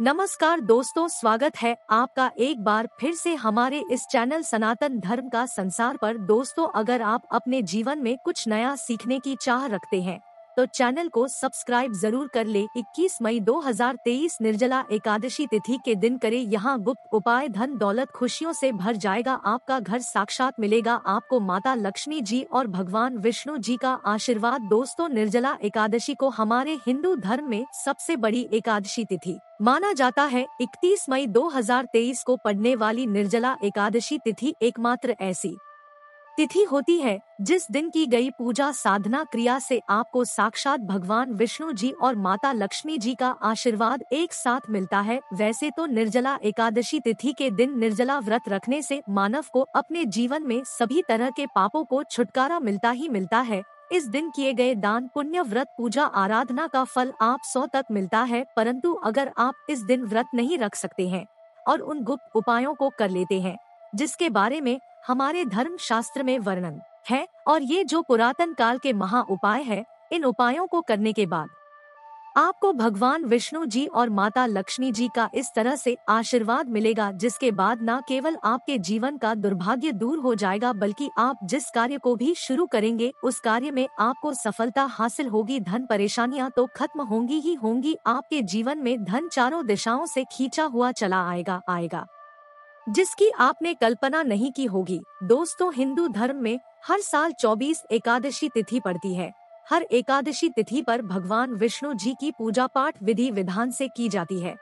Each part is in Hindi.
नमस्कार दोस्तों स्वागत है आपका एक बार फिर से हमारे इस चैनल सनातन धर्म का संसार पर दोस्तों अगर आप अपने जीवन में कुछ नया सीखने की चाह रखते हैं तो चैनल को सब्सक्राइब जरूर कर ले 21 मई 2023 निर्जला एकादशी तिथि के दिन करे यहाँ गुप्त उपाय धन दौलत खुशियों से भर जाएगा आपका घर साक्षात मिलेगा आपको माता लक्ष्मी जी और भगवान विष्णु जी का आशीर्वाद दोस्तों निर्जला एकादशी को हमारे हिंदू धर्म में सबसे बड़ी एकादशी तिथि माना जाता है 31 मई 2023 को पड़ने वाली निर्जला एकादशी तिथि एकमात्र ऐसी तिथि होती है जिस दिन की गई पूजा साधना क्रिया से आपको साक्षात भगवान विष्णु जी और माता लक्ष्मी जी का आशीर्वाद एक साथ मिलता है वैसे तो निर्जला एकादशी तिथि के दिन निर्जला व्रत रखने से मानव को अपने जीवन में सभी तरह के पापों को छुटकारा मिलता ही मिलता है इस दिन किए गए दान पुण्य व्रत पूजा आराधना का फल आप सौ तक मिलता है परंतु अगर आप इस दिन व्रत नहीं रख सकते हैं और उन गुप्त उपायों को कर लेते हैं जिसके बारे में हमारे धर्म शास्त्र में वर्णन है और ये जो पुरातन काल के महा उपाय है इन उपायों को करने के बाद आपको भगवान विष्णु जी और माता लक्ष्मी जी का इस तरह से आशीर्वाद मिलेगा जिसके बाद न केवल आपके जीवन का दुर्भाग्य दूर हो जाएगा बल्कि आप जिस कार्य को भी शुरू करेंगे उस कार्य में आपको सफलता हासिल होगी धन परेशानियां तो खत्म होंगी ही होंगी आपके जीवन में धन चारों दिशाओं से खींचा हुआ चला आएगा आएगा जिसकी आपने कल्पना नहीं की होगी दोस्तों हिंदू धर्म में हर साल 24 एकादशी तिथि पड़ती है हर एकादशी तिथि पर भगवान विष्णु जी की पूजा पाठ विधि विधान से की जाती है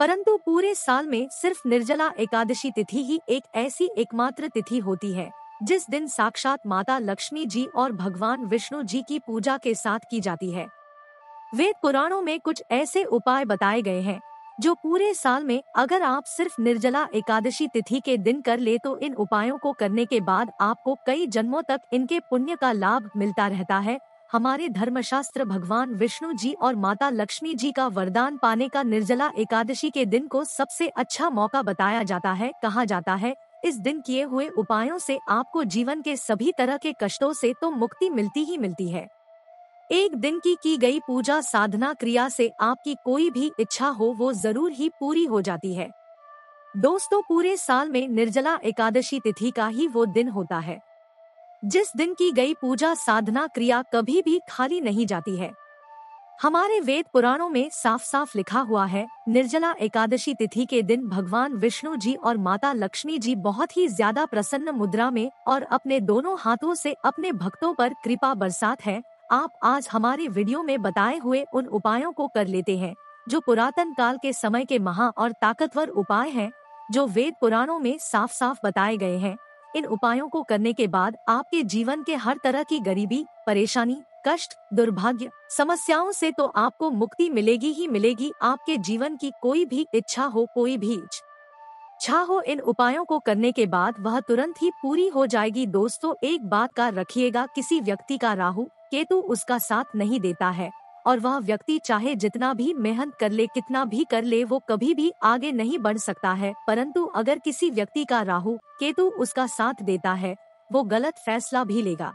परंतु पूरे साल में सिर्फ निर्जला एकादशी तिथि ही एक ऐसी एकमात्र तिथि होती है जिस दिन साक्षात माता लक्ष्मी जी और भगवान विष्णु जी की पूजा के साथ की जाती है वेद पुराणों में कुछ ऐसे उपाय बताए गए हैं जो पूरे साल में अगर आप सिर्फ निर्जला एकादशी तिथि के दिन कर ले तो इन उपायों को करने के बाद आपको कई जन्मों तक इनके पुण्य का लाभ मिलता रहता है हमारे धर्मशास्त्र भगवान विष्णु जी और माता लक्ष्मी जी का वरदान पाने का निर्जला एकादशी के दिन को सबसे अच्छा मौका बताया जाता है कहा जाता है इस दिन किए हुए उपायों से आपको जीवन के सभी तरह के कष्टों से तो मुक्ति मिलती ही मिलती है एक दिन की की गई पूजा साधना क्रिया से आपकी कोई भी इच्छा हो वो जरूर ही पूरी हो जाती है दोस्तों पूरे साल में निर्जला एकादशी तिथि का ही वो दिन होता है जिस दिन की गई पूजा साधना क्रिया कभी भी खाली नहीं जाती है हमारे वेद पुराणों में साफ साफ लिखा हुआ है निर्जला एकादशी तिथि के दिन भगवान विष्णु जी और माता लक्ष्मी जी बहुत ही ज्यादा प्रसन्न मुद्रा में और अपने दोनों हाथों से अपने भक्तों पर कृपा बरसात है आप आज हमारे वीडियो में बताए हुए उन उपायों को कर लेते हैं जो पुरातन काल के समय के महा और ताकतवर उपाय हैं जो वेद पुराणों में साफ साफ बताए गए हैं इन उपायों को करने के बाद आपके जीवन के हर तरह की गरीबी परेशानी कष्ट दुर्भाग्य समस्याओं से तो आपको मुक्ति मिलेगी ही मिलेगी आपके जीवन की कोई भी इच्छा हो कोई भी हो इन उपायों को करने के बाद वह तुरंत ही पूरी हो जाएगी दोस्तों एक बात का रखिएगा किसी व्यक्ति का राहु केतु उसका साथ नहीं देता है और वह व्यक्ति चाहे जितना भी मेहनत कर ले कितना भी कर ले वो कभी भी आगे नहीं बढ़ सकता है परंतु अगर किसी व्यक्ति का राहु केतु उसका साथ देता है वो गलत फैसला भी लेगा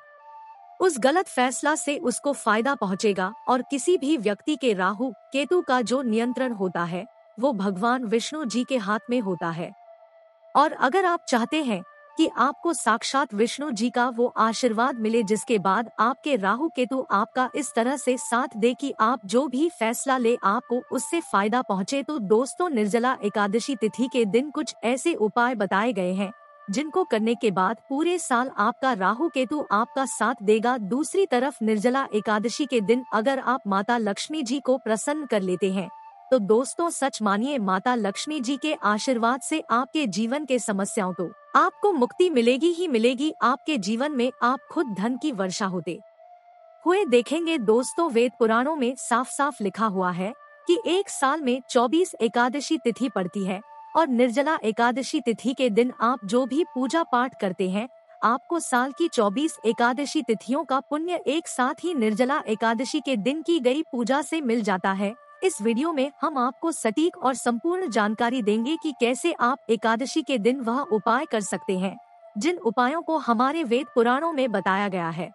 उस गलत फैसला से उसको फायदा पहुंचेगा और किसी भी व्यक्ति के राहु केतु का जो नियंत्रण होता है वो भगवान विष्णु जी के हाथ में होता है और अगर आप चाहते हैं कि आपको साक्षात विष्णु जी का वो आशीर्वाद मिले जिसके बाद आपके राहु केतु आपका इस तरह से साथ दे कि आप जो भी फैसला ले आपको उससे फायदा पहुंचे तो दोस्तों निर्जला एकादशी तिथि के दिन कुछ ऐसे उपाय बताए गए हैं जिनको करने के बाद पूरे साल आपका राहु केतु आपका साथ देगा दूसरी तरफ निर्जला एकादशी के दिन अगर आप माता लक्ष्मी जी को प्रसन्न कर लेते हैं तो दोस्तों सच मानिए माता लक्ष्मी जी के आशीर्वाद से आपके जीवन के समस्याओं को आपको मुक्ति मिलेगी ही मिलेगी आपके जीवन में आप खुद धन की वर्षा होते हुए देखेंगे दोस्तों वेद पुराणों में साफ साफ लिखा हुआ है कि एक साल में 24 एकादशी तिथि पड़ती है और निर्जला एकादशी तिथि के दिन आप जो भी पूजा पाठ करते हैं आपको साल की 24 एकादशी तिथियों का पुण्य एक साथ ही निर्जला एकादशी के दिन की गई पूजा से मिल जाता है इस वीडियो में हम आपको सटीक और संपूर्ण जानकारी देंगे कि कैसे आप एकादशी के दिन वह उपाय कर सकते हैं जिन उपायों को हमारे वेद पुराणों में बताया गया है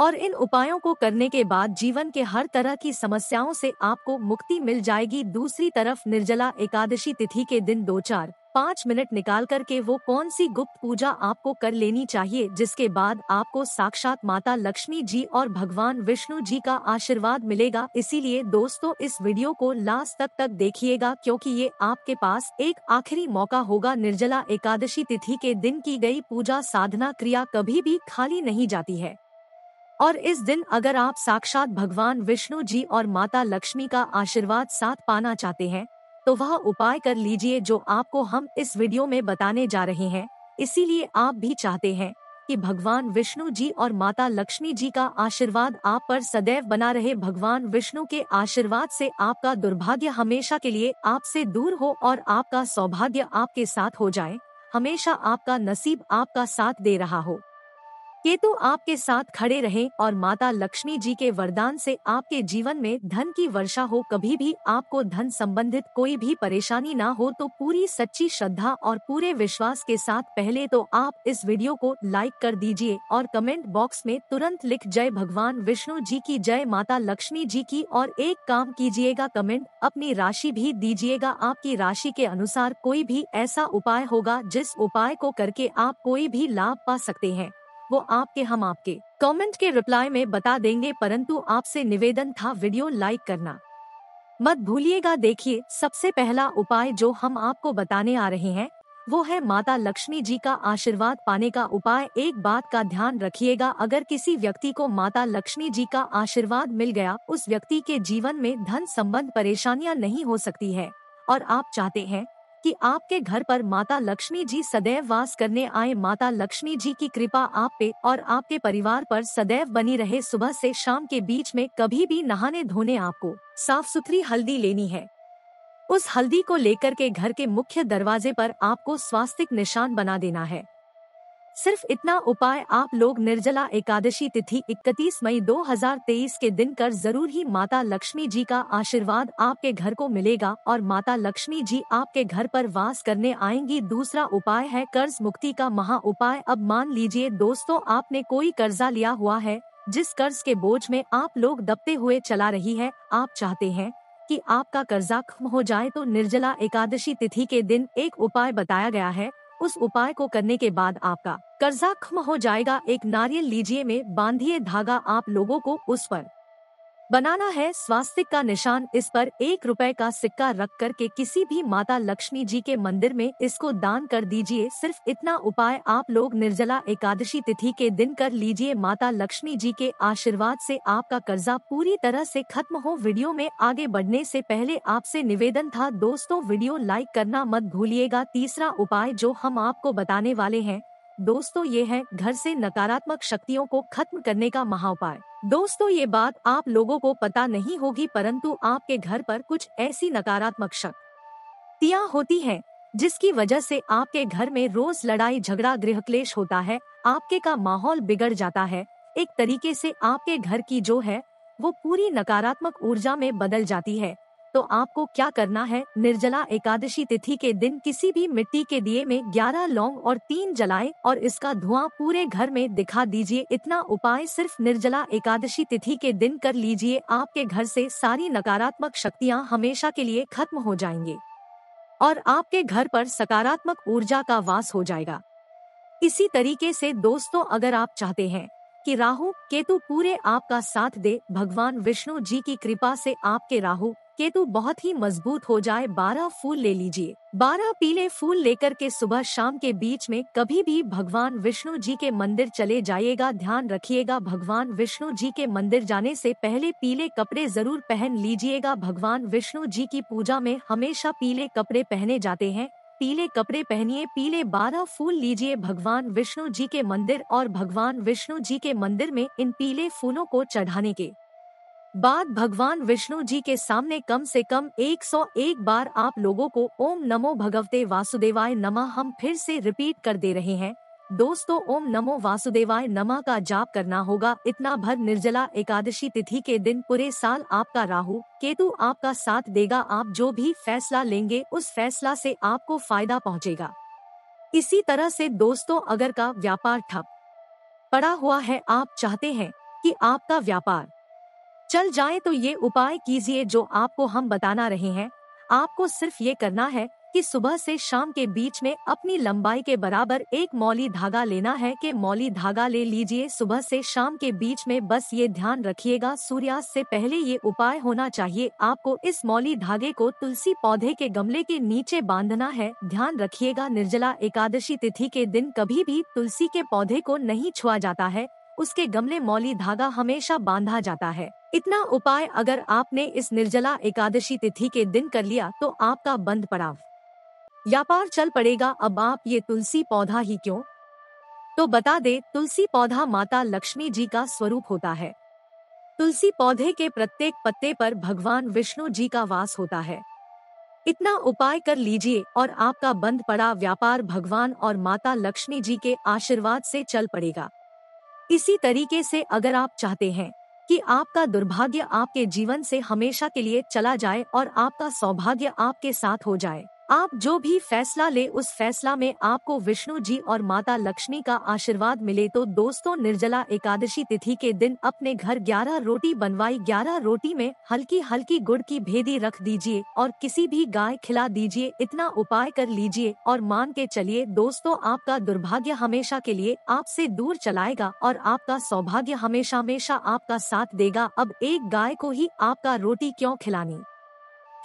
और इन उपायों को करने के बाद जीवन के हर तरह की समस्याओं से आपको मुक्ति मिल जाएगी दूसरी तरफ निर्जला एकादशी तिथि के दिन दो चार पाँच मिनट निकाल कर के वो कौन सी गुप्त पूजा आपको कर लेनी चाहिए जिसके बाद आपको साक्षात माता लक्ष्मी जी और भगवान विष्णु जी का आशीर्वाद मिलेगा इसीलिए दोस्तों इस वीडियो को लास्ट तक तक देखिएगा क्योंकि ये आपके पास एक आखिरी मौका होगा निर्जला एकादशी तिथि के दिन की गई पूजा साधना क्रिया कभी भी खाली नहीं जाती है और इस दिन अगर आप साक्षात भगवान विष्णु जी और माता लक्ष्मी का आशीर्वाद साथ पाना चाहते हैं तो वह उपाय कर लीजिए जो आपको हम इस वीडियो में बताने जा रहे हैं इसीलिए आप भी चाहते हैं कि भगवान विष्णु जी और माता लक्ष्मी जी का आशीर्वाद आप पर सदैव बना रहे भगवान विष्णु के आशीर्वाद से आपका दुर्भाग्य हमेशा के लिए आपसे दूर हो और आपका सौभाग्य आपके साथ हो जाए हमेशा आपका नसीब आपका साथ दे रहा हो केतु तो आपके साथ खड़े रहे और माता लक्ष्मी जी के वरदान से आपके जीवन में धन की वर्षा हो कभी भी आपको धन संबंधित कोई भी परेशानी ना हो तो पूरी सच्ची श्रद्धा और पूरे विश्वास के साथ पहले तो आप इस वीडियो को लाइक कर दीजिए और कमेंट बॉक्स में तुरंत लिख जय भगवान विष्णु जी की जय माता लक्ष्मी जी की और एक काम कीजिएगा कमेंट अपनी राशि भी दीजिएगा आपकी राशि के अनुसार कोई भी ऐसा उपाय होगा जिस उपाय को करके आप कोई भी लाभ पा सकते हैं वो आपके हम आपके कमेंट के रिप्लाई में बता देंगे परंतु आपसे निवेदन था वीडियो लाइक करना मत भूलिएगा देखिए सबसे पहला उपाय जो हम आपको बताने आ रहे हैं वो है माता लक्ष्मी जी का आशीर्वाद पाने का उपाय एक बात का ध्यान रखिएगा अगर किसी व्यक्ति को माता लक्ष्मी जी का आशीर्वाद मिल गया उस व्यक्ति के जीवन में धन संबंध परेशानियां नहीं हो सकती है और आप चाहते हैं कि आपके घर पर माता लक्ष्मी जी सदैव वास करने आए माता लक्ष्मी जी की कृपा आप पे और आपके परिवार पर सदैव बनी रहे सुबह से शाम के बीच में कभी भी नहाने धोने आपको साफ सुथरी हल्दी लेनी है उस हल्दी को लेकर के घर के मुख्य दरवाजे पर आपको स्वास्तिक निशान बना देना है सिर्फ इतना उपाय आप लोग निर्जला एकादशी तिथि 31 मई 2023 के दिन कर जरूर ही माता लक्ष्मी जी का आशीर्वाद आपके घर को मिलेगा और माता लक्ष्मी जी आपके घर पर वास करने आएंगी दूसरा उपाय है कर्ज मुक्ति का महा उपाय अब मान लीजिए दोस्तों आपने कोई कर्जा लिया हुआ है जिस कर्ज के बोझ में आप लोग दबते हुए चला रही है आप चाहते हैं कि आपका कर्जा खत्म हो जाए तो निर्जला एकादशी तिथि के दिन एक उपाय बताया गया है उस उपाय को करने के बाद आपका कर्जा खत्म हो जाएगा एक नारियल लीजिए में बांधिए धागा आप लोगों को उस पर बनाना है स्वास्तिक का निशान इस पर एक रुपए का सिक्का रख कर के किसी भी माता लक्ष्मी जी के मंदिर में इसको दान कर दीजिए सिर्फ इतना उपाय आप लोग निर्जला एकादशी तिथि के दिन कर लीजिए माता लक्ष्मी जी के आशीर्वाद से आपका कर्जा पूरी तरह से खत्म हो वीडियो में आगे बढ़ने से पहले आपसे निवेदन था दोस्तों वीडियो लाइक करना मत भूलिएगा तीसरा उपाय जो हम आपको बताने वाले हैं दोस्तों ये है घर से नकारात्मक शक्तियों को खत्म करने का महाउपाय दोस्तों ये बात आप लोगों को पता नहीं होगी परंतु आपके घर पर कुछ ऐसी नकारात्मक शक्तियाँ होती हैं जिसकी वजह से आपके घर में रोज लड़ाई झगड़ा गृह क्लेश होता है आपके का माहौल बिगड़ जाता है एक तरीके से आपके घर की जो है वो पूरी नकारात्मक ऊर्जा में बदल जाती है तो आपको क्या करना है निर्जला एकादशी तिथि के दिन किसी भी मिट्टी के दिए में 11 लौंग और तीन जलाए और इसका धुआं पूरे घर में दिखा दीजिए इतना उपाय सिर्फ निर्जला एकादशी तिथि के दिन कर लीजिए आपके घर से सारी नकारात्मक शक्तियाँ हमेशा के लिए खत्म हो जाएंगे और आपके घर पर सकारात्मक ऊर्जा का वास हो जाएगा इसी तरीके से दोस्तों अगर आप चाहते हैं कि राहु केतु पूरे आपका साथ दे भगवान विष्णु जी की कृपा से आपके राहु केतु बहुत ही मजबूत हो जाए बारह फूल ले लीजिए बारह पीले फूल लेकर के सुबह शाम के बीच में कभी भी भगवान विष्णु जी के मंदिर चले जाइएगा ध्यान रखिएगा भगवान विष्णु जी के मंदिर जाने से पहले पीले कपड़े जरूर पहन लीजिएगा भगवान विष्णु जी की पूजा में हमेशा पीले कपड़े पहने जाते हैं पीले कपड़े पहनिए पीले बारह फूल लीजिए भगवान विष्णु जी के मंदिर और भगवान विष्णु जी के मंदिर में इन पीले फूलों को चढ़ाने के बाद भगवान विष्णु जी के सामने कम से कम 101 बार आप लोगों को ओम नमो भगवते वासुदेवाय नमः हम फिर से रिपीट कर दे रहे हैं दोस्तों ओम नमो वासुदेवाय नमः का जाप करना होगा इतना भर निर्जला एकादशी तिथि के दिन पूरे साल आपका राहु केतु आपका साथ देगा आप जो भी फैसला लेंगे उस फैसला से आपको फायदा पहुंचेगा इसी तरह से दोस्तों अगर का व्यापार ठप पड़ा हुआ है आप चाहते हैं कि आपका व्यापार चल जाए तो ये उपाय कीजिए जो आपको हम बताना रहे हैं आपको सिर्फ ये करना है कि सुबह से शाम के बीच में अपनी लंबाई के बराबर एक मौली धागा लेना है कि मौली धागा ले लीजिए सुबह से शाम के बीच में बस ये ध्यान रखिएगा सूर्यास्त से पहले ये उपाय होना चाहिए आपको इस मौली धागे को तुलसी पौधे के गमले के नीचे बांधना है ध्यान रखिएगा निर्जला एकादशी तिथि के दिन कभी भी तुलसी के पौधे को नहीं छुआ जाता है उसके गमले मौली धागा हमेशा बांधा जाता है इतना उपाय अगर आपने इस निर्जला एकादशी तिथि के दिन कर लिया तो आपका बंद पड़ाव व्यापार चल पड़ेगा अब आप ये तुलसी पौधा ही क्यों तो बता दे तुलसी पौधा माता लक्ष्मी जी का स्वरूप होता है तुलसी पौधे के प्रत्येक पत्ते पर भगवान विष्णु जी का वास होता है इतना उपाय कर लीजिए और आपका बंद पड़ा व्यापार भगवान और माता लक्ष्मी जी के आशीर्वाद से चल पड़ेगा इसी तरीके से अगर आप चाहते हैं कि आपका दुर्भाग्य आपके जीवन से हमेशा के लिए चला जाए और आपका सौभाग्य आपके साथ हो जाए आप जो भी फैसला ले उस फैसला में आपको विष्णु जी और माता लक्ष्मी का आशीर्वाद मिले तो दोस्तों निर्जला एकादशी तिथि के दिन अपने घर 11 रोटी बनवाई 11 रोटी में हल्की हल्की गुड़ की भेदी रख दीजिए और किसी भी गाय खिला दीजिए इतना उपाय कर लीजिए और मान के चलिए दोस्तों आपका दुर्भाग्य हमेशा के लिए आपसे दूर चलाएगा और आपका सौभाग्य हमेशा हमेशा आपका साथ देगा अब एक गाय को ही आपका रोटी क्यों खिलानी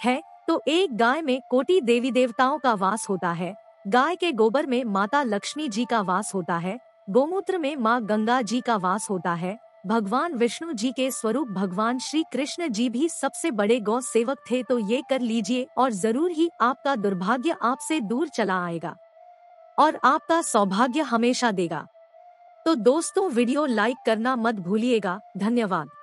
है तो एक गाय में कोटि देवी देवताओं का वास होता है गाय के गोबर में माता लक्ष्मी जी का वास होता है गोमूत्र में माँ गंगा जी का वास होता है भगवान विष्णु जी के स्वरूप भगवान श्री कृष्ण जी भी सबसे बड़े गौ सेवक थे तो ये कर लीजिए और जरूर ही आपका दुर्भाग्य आपसे दूर चला आएगा और आपका सौभाग्य हमेशा देगा तो दोस्तों वीडियो लाइक करना मत भूलिएगा धन्यवाद